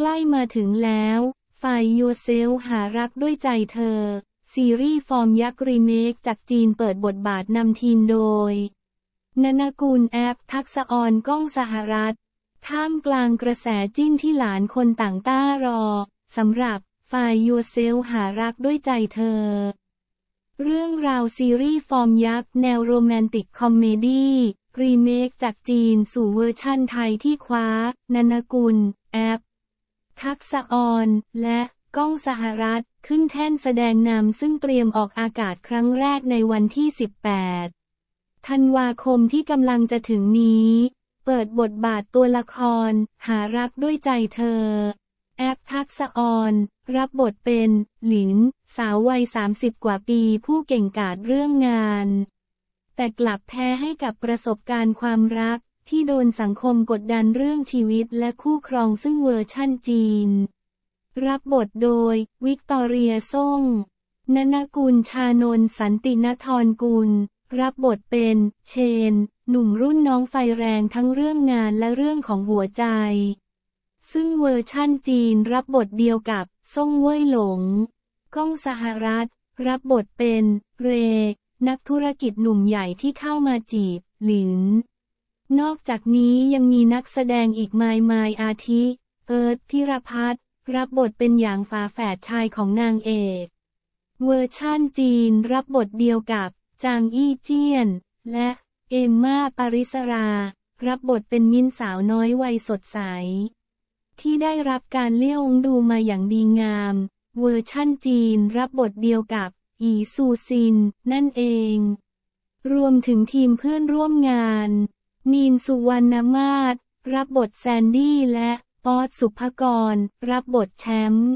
ใกล้มาถึงแล้วฝ่ายยูเซลหารักด้วยใจเธอ ซีรีส์ฟอร์มยักษ์รีเมค จากจีนเปิดบทบาทนำทีมโดย นนกูลแอปทักษออนก้องสหรัฐ ท่ามกลางกระแสจิ้นที่หลานคนต่างต้ารอ สำหรับฝ่ายยูเซลหารักด้วยใจเธอ เรื่องราวซีรีส์ฟอร์มยักษ์แนวโรแมนติกคอมเมดี้รีเมคจากจีนสู่เวอร์ชั่นไทยที่คว้า นนกุลแอปทักษออนและก้องสหรัฐขึ้นแท่นแสดงนำซึ่งเตรียมออกอากาศครั้งแรกในวันที่ 18ธันวาคมที่กำลังจะถึงนี้ เปิดบทบาทตัวละคร หารักด้วยใจเธอ แอปทักษออน รับบทเป็น หลินสาววัย 30 กว่าปีผู้เก่งกาจเรื่องงาน แต่กลับแพ้ให้กับประสบการณ์ความรักที่โดนสังคมกดดันเรื่องชีวิตและคู่ครอง ซึ่งเวอร์ชั่นจีน รับบทโดย วิกตอเรียส่งนนกุลชานนสันตินทรกุล รับบทเป็นเชน หนุ่มรุ่นน้องไฟแรงทั้งเรื่องงานและเรื่องของหัวใจ ซึ่งเวอร์ชั่นจีนรับบทเดียวกับส่งเว่ยหลง ก้องสหรัฐรับบทเป็นเรนักธุรกิจหนุ่มใหญ่ที่เข้ามาจีบหลินนอกจากนี้ยังมีนักแสดงอีกมายมายอาทิ เอิร์ธธิรพัฒน์รับบทเป็นอย่างฝาแฝดชายของนางเอก เวอร์ชั่นจีนรับบทเดียวกับ จางอี้เจียนและเอมมาปาริสรารับบทเป็นมิ้นสาวน้อยวัยสดใสที่ได้รับการเลี้ยงดูมาอย่างดีงาม เวอร์ชั่นจีนรับบทเดียวกับอีซูซิน นั่นเอง รวมถึงทีมเพื่อนร่วมงานนีนสุวรรณมาศรับบทแซนดี้และป๊อดสุภกร รับบทแชมป์